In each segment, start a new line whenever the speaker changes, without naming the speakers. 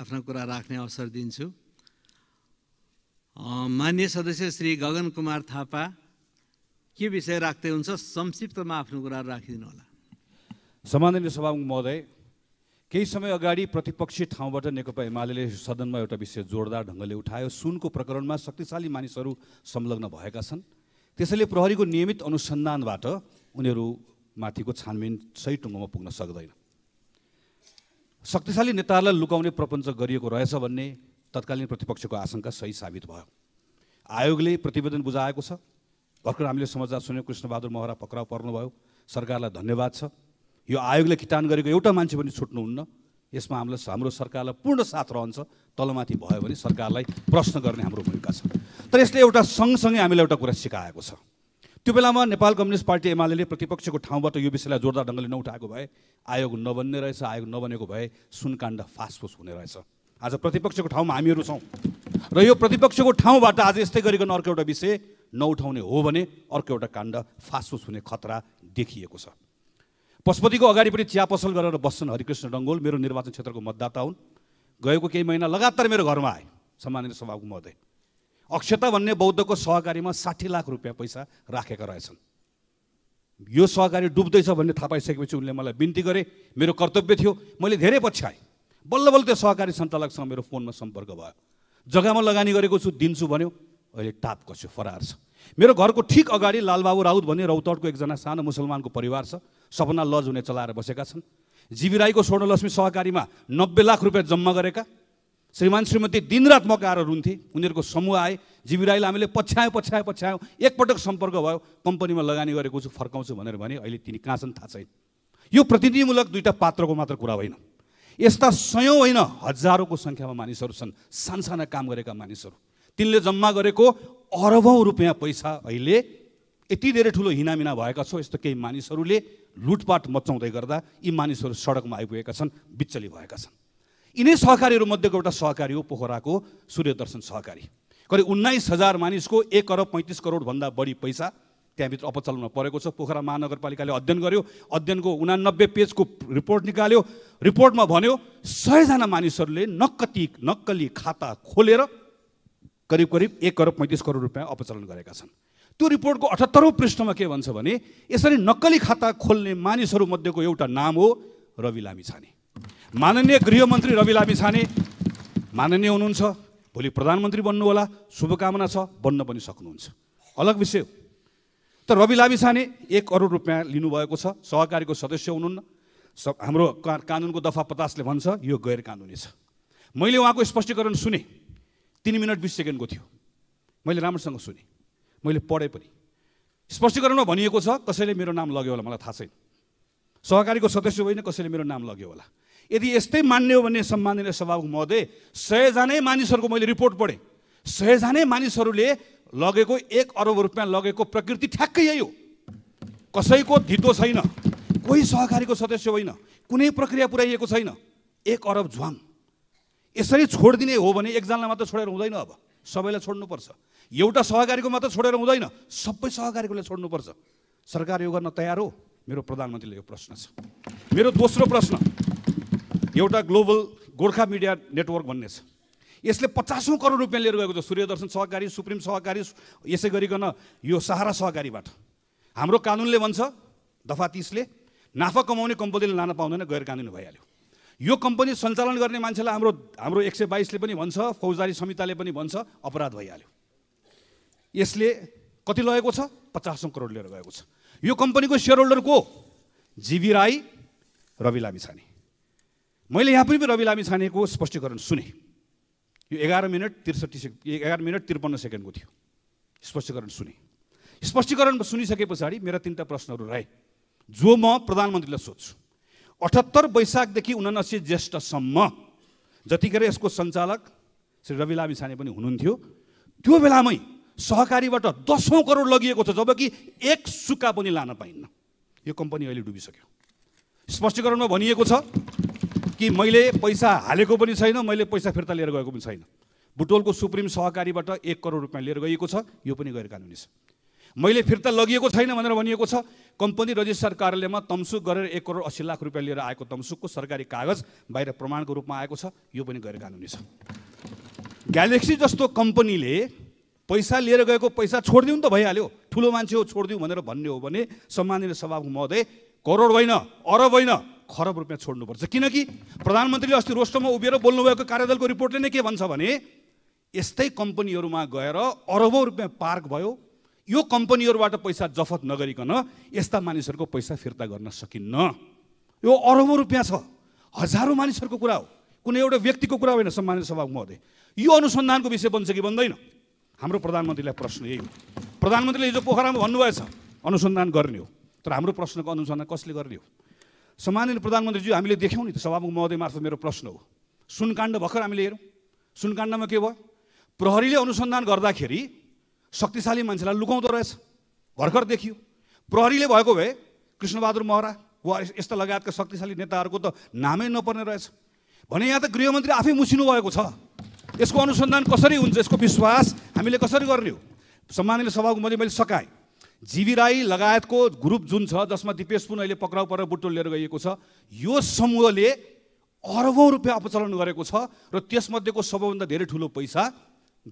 आफ्ना कुरा राख्ने अवसर दिन्छु मान्य सदस्य श्री गगन कुमार थापा के विषय राख्दै हुन्छ संक्षिप्तमा आफ्नो कुरा राखिदिनु होला सम्माननीय सभामुख महोदय केही समय अगाडि प्रतिपक्षी ठाउँबाट नेकपा एमाले सदनमा एउटा विषय जोरदार ढङ्गले उठायो सुनको प्रकरणमा शक्तिशाली मानिसहरू संलग्न भएका छन् त्यसैले प्रहरीको नियमित अनुसन्धानबाट उनीहरू माथिको छानबिन सही टुङ्गोमा पुग्न सक्दैन शक्तिशाली नेताहरूलाई लुकाउने प्रपञ्च गरिएको रहेछ भन्ने तत्कालीन प्रतिपक्षको आशंका सही साबित भयो आयोगले प्रतिवेदन बुझाएको छ भर्खर हामीले समाचार सुन्यौँ कृष्णबहादुर महरा पक्राउ पर्नुभयो सरकारलाई धन्यवाद छ यो आयोगले किटान गरेको एउटा मान्छे पनि छुट्नुहुन्न यसमा हामीलाई हाम्रो सरकारलाई पूर्ण साथ रहन्छ तलमाथि भयो भने सरकारलाई प्रश्न गर्ने हाम्रो भूमिका छ तर यसले एउटा सँगसँगै हामीलाई एउटा कुरा सिकाएको छ त्यो बेलामा नेपाल कम्युनिस्ट पार्टी एमाले प्रतिपक्षको ठाउँबाट यो विषयलाई जोरदार ढङ्गले नउठाएको भए आयोग नबन्ने रहेछ आयोग नबनेको भए सुनकाण्ड फासफुस हुने रहेछ आज प्रतिपक्षको ठाउँमा हामीहरू छौँ र यो प्रतिपक्षको ठाउँबाट आज यस्तै गरिकन अर्को एउटा विषय नउठाउने हो भने अर्को एउटा काण्ड फासफुस हुने खतरा देखिएको छ पशुपतिको अगाडिपट्टि चिया पसल गरेर बस्छन् हरिकृष्ण डङ्गोल मेरो निर्वाचन क्षेत्रको मतदाता हुन् गएको केही महिना लगातार मेरो घरमा आए सम्मानित सभाको महोदय अक्षता भन्ने बौद्धको सहकारीमा साठी लाख रुपियाँ पैसा राखेका रहेछन् यो सहकारी डुब्दैछ भन्ने थाहा पाइसकेपछि उनले मलाई बिन्ती गरे मेरो कर्तव्य थियो मैले धेरै पछ्याएँ बल्ल बल्ल त्यो सहकारी सञ्चालकसँग मेरो फोनमा सम्पर्क भयो जग्गामा लगानी गरेको छु दिन्छु भन्यो अहिले टाप कस्यो फरार छ मेरो घरको ठिक अगाडि लालबाबु राउत भन्ने रौतडको एकजना सानो मुसलमानको परिवार छ सपना लज हुने चलाएर बसेका छन् जीवी राईको स्वर्णलक्ष्मी सहकारीमा नब्बे लाख रुपियाँ जम्मा गरेका श्रीमान श्रीमती दिनरात मकाएर रुन्थे उनीहरूको समूह आए जीविराईलाई हामीले पछ्यायो पछ्यायो पछ्यायो एकपटक सम्पर्क भयो कम्पनीमा लगानी गरेको छु फर्काउँछु भनेर भने अहिले तिनी कहाँ छन् थाहा छैन यो प्रतिनिधिमूलक दुईवटा पात्रको मात्र कुरा होइन यस्ता सयौँ होइन हजारौँको सङ्ख्यामा मानिसहरू छन् सानसाना काम गरेका मानिसहरू तिनले जम्मा गरेको अरबौँ रुपियाँ पैसा अहिले यति धेरै ठुलो हिनामिना भएका छौँ यस्तो केही मानिसहरूले लुटपाट मचाउँदै गर्दा यी मानिसहरू सडकमा आइपुगेका छन् बिचली भएका छन् यिनै सहकारीहरूमध्येको एउटा सहकारी हो पोखराको सूर्यदर्शन सहकारी करिब उन्नाइस हजार मानिसको एक अरब पैँतिस करोडभन्दा बढी पैसा त्यहाँभित्र अपचलनमा परेको छ पोखरा महानगरपालिकाले अध्ययन गर्यो अध्ययनको उनानब्बे पेजको रिपोर्ट निकाल्यो रिपोर्टमा भन्यो सयजना मानिसहरूले नक्कती नक्कली खाता खोलेर करिब करिब एक अरब पैँतिस करोड रुपियाँ अपचलन गरेका छन् त्यो रिपोर्टको अठहत्तरौँ पृष्ठमा के भन्छ भने यसरी नक्कली खाता खोल्ने मानिसहरूमध्येको एउटा नाम हो रवि लामिछाने माननीय गृहमन्त्री रवि लामी छाने माननीय हुनुहुन्छ भोलि प्रधानमन्त्री बन्नु होला शुभकामना छ बन्न पनि सक्नुहुन्छ अलग विषय हो तर रवि लामी छाने एक करोड रुपियाँ लिनुभएको छ सहकारीको सदस्य हुनुहुन्न स हाम्रो का कानुनको दफा पचासले भन्छ यो गैर कानुनी छ मैले उहाँको स्पष्टीकरण सुने तिन मिनट बिस सेकेन्डको थियो मैले राम्रोसँग सुने मैले पढेँ पनि स्पष्टीकरणमा भनिएको छ कसैले मेरो नाम लग्यो होला मलाई थाहा छैन सहकारीको सदस्य होइन कसैले मेरो नाम लग्यो होला यदि यस्तै मान्ने हो भने सम्माननीय सभामुख महोदय सयजनै मानिसहरूको मैले रिपोर्ट पढेँ सयजनै मानिसहरूले लगेको एक अरब रुपियाँ लगेको प्रकृति ठ्याक्कै यही हो कसैको धितो छैन कोही सहकारीको सदस्य होइन कुनै प्रक्रिया पुर्याइएको छैन एक अरब झ्वाङ यसरी छोडिदिने हो भने एकजनालाई मात्र छोडेर हुँदैन अब सबैलाई छोड्नुपर्छ एउटा सहकारीको मात्र छोडेर हुँदैन सबै सहकारीकोले छोड्नुपर्छ सरकार यो गर्न तयार हो मेरो प्रधानमन्त्रीले यो प्रश्न छ मेरो दोस्रो प्रश्न एउटा ग्लोबल गोर्खा मिडिया नेटवर्क भन्ने छ यसले पचासौँ करोड रुपियाँ लिएर गएको छ सूर्यदर्शन सहकारी सुप्रिम सहकारी यसै गरिकन यो सहारा सहकारीबाट हाम्रो कानुनले भन्छ दफा तिसले नाफा कमाउने कम्पनीले लान पाउँदैन गैर कानुन भइहाल्यो यो कम्पनी सञ्चालन गर्ने मान्छेलाई हाम्रो हाम्रो एक सय बाइसले पनि भन्छ फौजदारी संहिताले पनि भन्छ अपराध भइहाल्यो यसले कति लगेको छ पचासौँ करोड लिएर गएको छ यो कम्पनीको सेयर होल्डर को जिबी राई रवि लामिछाने मैले यहाँ पनि रवि लामी छानेको स्पष्टीकरण सुने यो एघार मिनट त्रिसठी सेकेन्ड एघार मिनट त्रिपन्न सेकेन्डको थियो स्पष्टीकरण सुने स्पष्टीकरण सुनिसके पछाडि मेरा तिनवटा प्रश्नहरू रहे जो म प्रधानमन्त्रीलाई सोध्छु अठहत्तर वैशाखदेखि उनासी ज्येष्ठसम्म जतिखेर यसको सञ्चालक श्री रवि लामी छाने पनि हुनुहुन्थ्यो त्यो बेलामै सहकारीबाट दसौँ करोड लगिएको छ जबकि एक सुक्का पनि लान पाइन्न यो कम्पनी अहिले डुबिसक्यो स्पष्टीकरणमा भनिएको छ कि मैले पैसा हालेको पनि छैन मैले पैसा फिर्ता लिएर गएको पनि छैन बुटोलको सुप्रिम सहकारीबाट एक करोड रुपियाँ लिएर गएको छ यो पनि गैर कानुनी छ मैले फिर्ता लगिएको छैन भनेर भनिएको छ कम्पनी रजिस्ट्रार कार्यालयमा तम्सुक गरेर एक करोड अस्सी लाख रुपियाँ लिएर आएको तम्सुकको सरकारी कागज बाहिर प्रमाणको रूपमा आएको छ यो पनि गैर कानुनी छ ग्यालेक्सी जस्तो कम्पनीले पैसा लिएर गएको पैसा छोडिदिउँ त भइहाल्यो ठुलो मान्छे हो छोडिदिउँ भनेर भन्ने हो भने सम्माननीय सभामुख महोदय करोड होइन अरब होइन खरब रुपियाँ छोड्नुपर्छ किनकि प्रधानमन्त्रीले अस्ति रोस्टोमा उभिएर बोल्नुभएको कार्यदलको रिपोर्टले नै के भन्छ भने यस्तै कम्पनीहरूमा गएर अरबौँ रुपियाँ पार्क भयो यो कम्पनीहरूबाट पैसा जफत नगरिकन यस्ता मानिसहरूको पैसा फिर्ता गर्न सकिन्न यो अरबौँ रुपियाँ छ हजारौँ मानिसहरूको कुरा हो कुनै एउटा व्यक्तिको कुरा होइन सम्मानित सभा महोदय यो अनुसन्धानको विषय बन्छ कि बन्दैन हाम्रो प्रधानमन्त्रीलाई प्रश्न यही हो प्रधानमन्त्रीले हिजो पोखरामा भन्नुभएछ अनुसन्धान गर्ने हो तर हाम्रो प्रश्नको अनुसन्धान कसले गर्ने हो सम्मानित प्रधानमन्त्रीज्यू हामीले देख्यौँ नि त सभामुख महोदय मार्फत मेरो प्रश्न हो सुनकाण्ड भर्खर हामीले हेऱ्यौँ सुनकाण्डमा के भयो प्रहरीले अनुसन्धान गर्दाखेरि शक्तिशाली मान्छेलाई लुकाउँदो रहेछ भर्खर देखियो प्रहरीले भएको भए कृष्णबहादुर महरा वा यस्ता लगायतका शक्तिशाली नेताहरूको त नामै नपर्ने रहेछ भने यहाँ त गृहमन्त्री आफै मुसिनु भएको छ यसको अनुसन्धान कसरी हुन्छ यसको विश्वास हामीले कसरी गर्ने हो सम्माननीय सभाको मैले मैले सकाएँ जीवी राई लगायतको ग्रुप जुन छ जसमा दिपेश पुन अहिले पक्राउ परेर बुटो लिएर गइएको छ यो समूहले अरबौँ रुपियाँ अपचलन गरेको छ र त्यसमध्येको सबैभन्दा धेरै ठुलो पैसा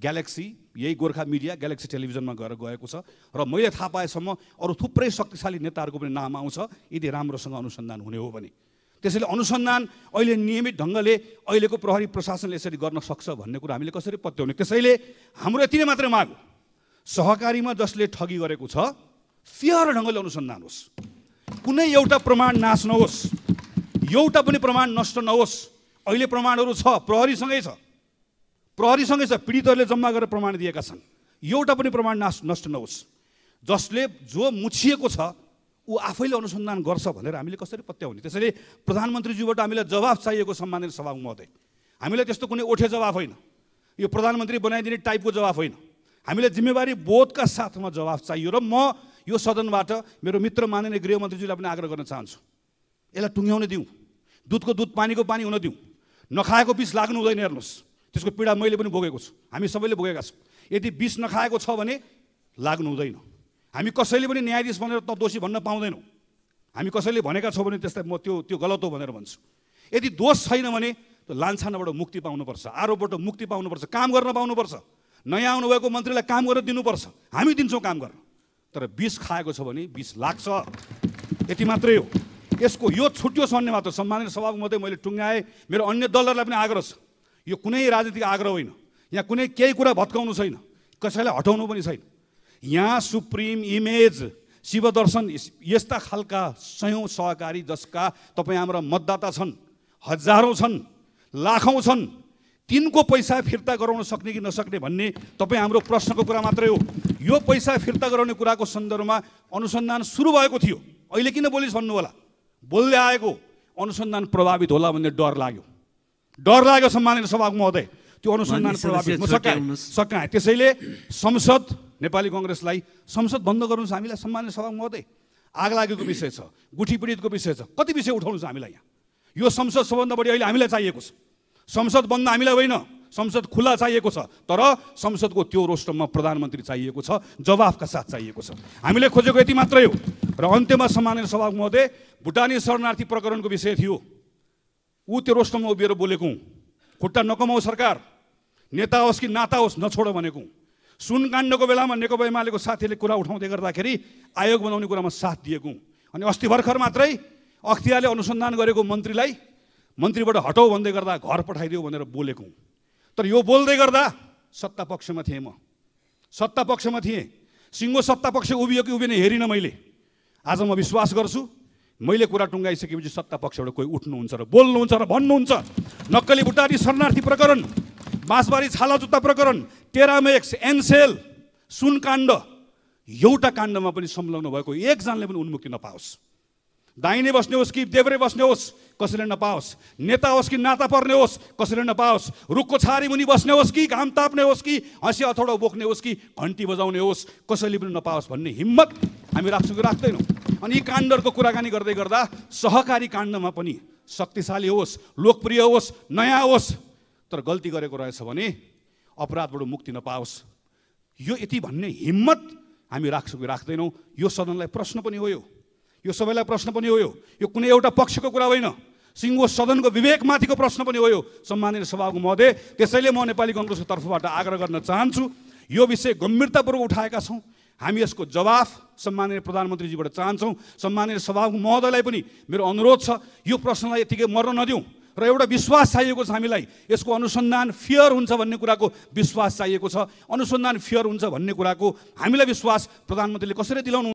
ग्यालेक्सी यही गोर्खा मिडिया ग्यालेक्सी टेलिभिजनमा गएर गएको छ र मैले थाहा पाएसम्म अरू थुप्रै शक्तिशाली नेताहरूको पनि नाम आउँछ यदि राम्रोसँग अनुसन्धान हुने हो भने त्यसैले अनुसन्धान अहिले नियमित ढङ्गले अहिलेको प्रहरी प्रशासनले यसरी गर्न सक्छ भन्ने कुरा हामीले कसरी पत्याउने त्यसैले हाम्रो यति नै मात्रै माग सहकारीमा जसले ठगी गरेको छ फेयर ढङ्गले अनुसन्धान होस् कुनै एउटा प्रमाण नाश नहोस् एउटा पनि प्रमाण नष्ट नहोस् अहिले प्रमाणहरू छ प्रहरीसँगै छ प्रहरीसँगै छ पीडितहरूले जम्मा गरेर प्रमाण दिएका छन् एउटा पनि प्रमाण नाश नष्ट नहोस् जसले जो मुछिएको छ ऊ आफैले अनुसन्धान गर्छ भनेर हामीले कसरी पत्याउने त्यसैले प्रधानमन्त्रीज्यूबाट हामीलाई जवाफ चाहिएको सम्मानित सभा महोदय हामीलाई त्यस्तो कुनै ओठे जवाफ होइन यो प्रधानमन्त्री बनाइदिने टाइपको जवाफ होइन हामीले जिम्मेवारी बोधका साथमा जवाफ चाहियो र म यो सदनबाट मेरो मित्र मानिने गृहमन्त्रीज्यूलाई पनि आग्रह गर्न चाहन्छु यसलाई टुङ्ग्याउन दिउँ दुधको दुध पानीको पानी हुन दिउँ नखाएको बिस लाग्नु हुँदैन हेर्नुहोस् त्यसको पीडा मैले पनि भोगेको छु हामी सबैले भोगेका छौँ यदि बिस नखाएको छ भने लाग्नु हुँदैन हामी कसैले पनि न्यायाधीश भनेर त दोषी भन्न पाउँदैनौँ हामी कसैले भनेका छौँ भने त्यसलाई म त्यो त्यो गलत हो भनेर भन्छु यदि दोष छैन भने त्यो लान्छानाबाट मुक्ति पाउनुपर्छ आरोपबाट मुक्ति पाउनुपर्छ काम गर्न पाउनुपर्छ नयाँ आउनुभएको मन्त्रीलाई काम गरेर दिनुपर्छ हामी दिन्छौँ काम गर्न तर बिस खाएको छ भने बिस लाग्छ यति मात्रै हो यसको यो छुट्यो भन्ने मात्र सम्मानित सभाको मात्रै मैले टुङ्गाएँ मेरो अन्य दलहरूलाई पनि आग्रह छ यो कुनै राजनीतिक आग्रह होइन यहाँ कुनै केही कुरा भत्काउनु छैन कसैलाई हटाउनु पनि छैन यहाँ सुप्रिम इमेज शिवदर्शन यस्ता खालका सयौँ सहकारी जसका तपाईँ हाम्रा मतदाता छन् हजारौँ छन् लाखौँ छन् तिनको पैसा फिर्ता गराउन सक्ने कि नसक्ने भन्ने तपाईँ हाम्रो प्रश्नको कुरा मात्रै हो यो पैसा फिर्ता गराउने कुराको सन्दर्भमा अनुसन्धान सुरु भएको थियो अहिले किन बोली भन्नु होला बोल्दै आएको अनुसन्धान प्रभावित होला भन्ने डर लाग्यो डर लाग्यो सम्मानित सभाको महोदय त्यो अनुसन्धान प्रभावित सकाए सकाए त्यसैले संसद नेपाली कङ्ग्रेसलाई संसद बन्द गर्नुहोस् हामीलाई सम्मानित सभा महोदय आग लागेको विषय छ गुठी पीडितको विषय छ कति विषय उठाउनु छ हामीलाई यहाँ यो संसद सबभन्दा बढी अहिले हामीलाई चाहिएको छ संसद बन्द हामीलाई होइन संसद खुल्ला चाहिएको छ तर संसदको त्यो रोस्टममा प्रधानमन्त्री चाहिएको छ जवाफका साथ चाहिएको छ हामीले खोजेको यति मात्रै हो र अन्त्यमा सम्मानित सभा महोदय भुटानी शरणार्थी प्रकरणको विषय थियो ऊ त्यो रोस्टममा उभिएर बोलेको खुट्टा नकमाऊ सरकार नेता होस् कि नाता होस् नछोड भनेको सुनकाण्डको बेलामा नेकपा एमालेको साथीले कुरा उठाउँदै गर्दाखेरि आयोग बनाउने कुरामा साथ दिएको अनि अस्ति भर्खर मात्रै अख्तियारले अनुसन्धान गरेको मन्त्रीलाई मन्त्रीबाट हटाऊ भन्दै गर्दा घर पठाइदियो भनेर बोलेको तर यो बोल्दै गर्दा सत्ता पक्षमा थिएँ म सत्ता पक्षमा थिएँ सिङ्गो सत्ता पक्ष उभियो कि उभिने हेरिनँ मैले आज म विश्वास गर्छु मैले कुरा टुङ्गाइसकेपछि सत्ता पक्षबाट कोही उठ्नुहुन्छ र बोल्नुहुन्छ र भन्नुहुन्छ नक्कली भुटारी शरणार्थी प्रकरण बाँसबारी छाला जुत्ता प्रकरण टेरामेक्स एनसेल सुनकाण्ड एउटा काण्डमा पनि संलग्न भएको एकजनाले पनि उन्मुक्ति नपाओस् दाहिने बस्ने होस् कि देब्रे बस्ने होस् कसैले नपाओस् नेता होस् कि नाता पर्ने होस् कसैले नपाओस् रुखको छारी मुनि बस्ने होस् कि घाम ताप्ने होस् कि हँसी अथौडा बोक्ने होस् कि घन्टी बजाउने होस् कसैले पनि नपाओस् भन्ने हिम्मत हामी राख्छौँ कि राख्दैनौँ अनि यी काण्डहरूको कुराकानी गर्दै गर्दा सहकारी काण्डमा पनि शक्तिशाली होस् लोकप्रिय होस् नयाँ होस् तर गल्ती गरेको रहेछ भने अपराधबाट मुक्ति नपाओस् यो यति भन्ने हिम्मत हामी राख्छौँ कि राख्दैनौँ यो सदनलाई प्रश्न पनि हो यो यो सबैलाई प्रश्न पनि हो यो कुनै एउटा पक्षको कुरा होइन सिङ्गो सदनको विवेकमाथिको प्रश्न पनि हो यो सम्माननीय सभाको महोदय त्यसैले म नेपाली कङ्ग्रेसको तर्फबाट आग्रह गर्न चाहन्छु यो विषय गम्भीरतापूर्वक उठाएका छौँ हामी यसको जवाफ सम्माननीय प्रधानमन्त्रीजीबाट चाहन्छौँ सम्माननीय सभाको महोदयलाई पनि मेरो अनुरोध छ यो प्रश्नलाई यतिकै मर्न नदिउँ र एउटा विश्वास चाहिएको छ हामीलाई यसको अनुसन्धान फियर हुन्छ भन्ने कुराको विश्वास चाहिएको छ अनुसन्धान फियर हुन्छ भन्ने कुराको हामीलाई विश्वास प्रधानमन्त्रीले कसरी दिलाउनु